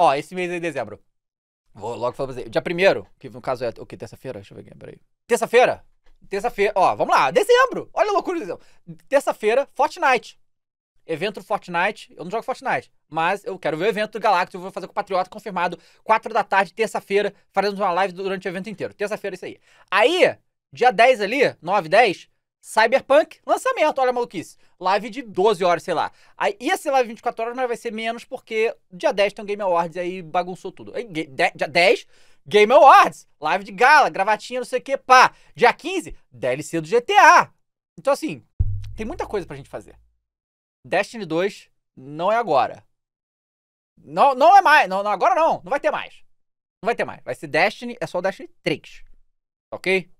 Ó, esse mês é dezembro. Vou logo falar pra você. Dia primeiro, que no caso é o que? Terça-feira? Deixa eu ver aqui, peraí. Terça-feira? Terça-feira, ó, vamos lá, dezembro! Olha a loucura do dezembro. Terça-feira, Fortnite. Evento Fortnite. Eu não jogo Fortnite, mas eu quero ver o evento do Galactus. Eu vou fazer com o Patriota confirmado. Quatro da tarde, terça-feira. Faremos uma live durante o evento inteiro. Terça-feira, isso aí. Aí, dia 10 ali, 9, 10, Cyberpunk, lançamento, olha a maluquice. Live de 12 horas, sei lá. Aí ia ser live 24 horas, mas vai ser menos porque dia 10 tem um Game Awards aí bagunçou tudo. Aí, de, dia 10, Game Awards, live de gala, gravatinha, não sei o que, pá. Dia 15, DLC do GTA. Então assim, tem muita coisa pra gente fazer. Destiny 2 não é agora. Não, não é mais, não, não agora não, não vai ter mais. Não vai ter mais, vai ser Destiny, é só o Destiny 3. OK?